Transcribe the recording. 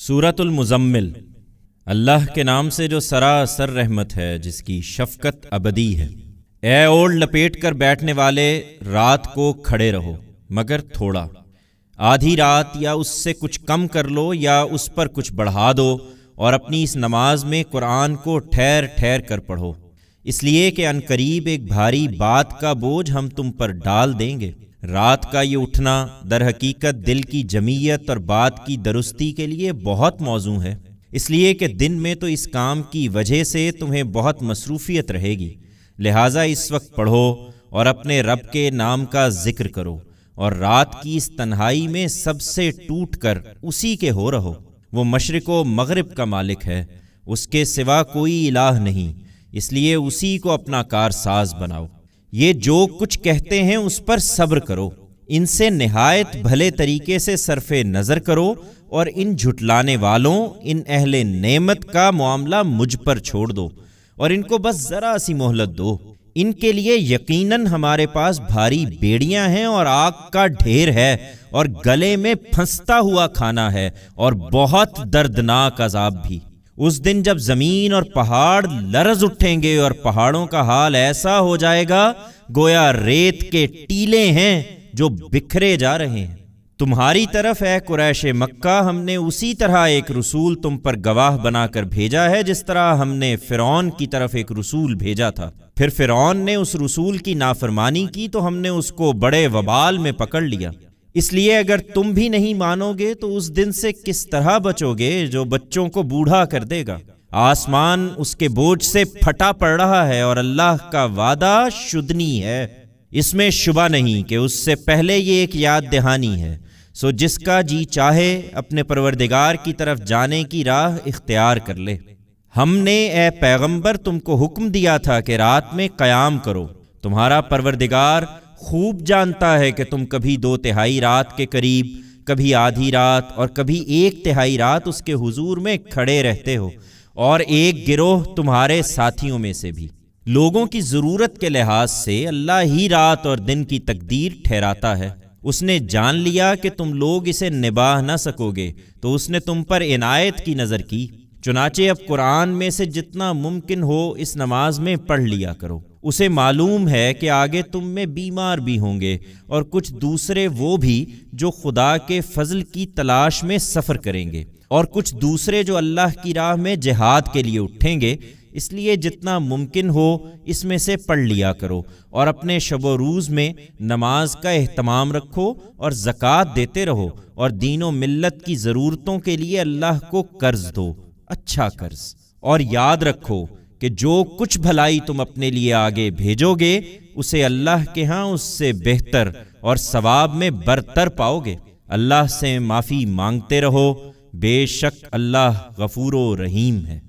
मुजम्मिल अल्लाह के नाम से जो सरासर रहमत है जिसकी शफकत अबदी है ए ओढ़ लपेट कर बैठने वाले रात को खड़े रहो मगर थोड़ा आधी रात या उससे कुछ कम कर लो या उस पर कुछ बढ़ा दो और अपनी इस नमाज में कुरान को ठहर ठहर कर पढ़ो इसलिए कि अनकरीब एक भारी बात का बोझ हम तुम पर डाल देंगे रात का ये उठना दर हकीकत दिल की जमीयत और बात की दुरुस्ती के लिए बहुत मौजू है इसलिए कि दिन में तो इस काम की वजह से तुम्हें बहुत मसरूफियत रहेगी लिहाजा इस वक्त पढ़ो और अपने रब के नाम का जिक्र करो और रात की इस तन्हाई में सबसे टूट कर उसी के हो रहो वो मशरक़ मगरब का मालिक है उसके सिवा कोई इलाह नहीं इसलिए उसी को अपना कार बनाओ ये जो कुछ कहते हैं उस पर सब्र करो इनसे नहायत भले तरीके से सरफे नज़र करो और इन झुटलाने वालों इन अहले नेमत का मामला मुझ पर छोड़ दो और इनको बस ज़रा सी मोहलत दो इनके लिए यकीनन हमारे पास भारी बेड़ियां हैं और आग का ढेर है और गले में फंसता हुआ खाना है और बहुत दर्दनाक अजाब भी उस दिन जब जमीन और पहाड़ लरज उठेंगे और पहाड़ों का हाल ऐसा हो जाएगा गोया रेत के टीले हैं जो बिखरे जा रहे हैं तुम्हारी तरफ है कुरैश मक्का हमने उसी तरह एक रसूल तुम पर गवाह बनाकर भेजा है जिस तरह हमने फिरौन की तरफ एक रसूल भेजा था फिर फिरौन ने उस रसूल की नाफरमानी की तो हमने उसको बड़े वबाल में पकड़ लिया इसलिए अगर तुम भी नहीं मानोगे तो उस दिन से किस तरह बचोगे जो बच्चों को बूढ़ा कर देगा आसमान उसके बोझ से फटा पड़ रहा है और अल्लाह का वादा शुदनी है इसमें शुबा नहीं कि उससे पहले ये एक याद दहानी है सो जिसका जी चाहे अपने परवरदिगार की तरफ जाने की राह इख्तियार कर ले हमने ए पैगंबर तुमको हुक्म दिया था कि रात में कयाम करो तुम्हारा परवरदिगार खूब जानता है कि तुम कभी दो तिहाई रात के करीब कभी आधी रात और कभी एक तिहाई रात उसके हुजूर में खड़े रहते हो और एक गिरोह तुम्हारे साथियों में से भी लोगों की ज़रूरत के लिहाज से अल्लाह ही रात और दिन की तकदीर ठहराता है उसने जान लिया कि तुम लोग इसे निभा ना सकोगे तो उसने तुम पर इनायत की नज़र की चुनाचे अब कुरान में से जितना मुमकिन हो इस नमाज में पढ़ लिया करो उसे मालूम है कि आगे तुम में बीमार भी होंगे और कुछ दूसरे वो भी जो खुदा के फजल की तलाश में सफ़र करेंगे और कुछ दूसरे जो अल्लाह की राह में जिहाद के लिए उठेंगे इसलिए जितना मुमकिन हो इसमें से पढ़ लिया करो और अपने शब रूज़ में नमाज का अहतमाम रखो और ज़क़़त देते रहो और दीनों मिल्लत की ज़रूरतों के लिए अल्लाह को कर्ज़ दो अच्छा कर्ज़ और याद रखो कि जो कुछ भलाई तुम अपने लिए आगे भेजोगे उसे अल्लाह के यहाँ उससे बेहतर और सवाब में बरतर पाओगे अल्लाह से माफ़ी मांगते रहो बेशक अल्लाह गफूर रहीम है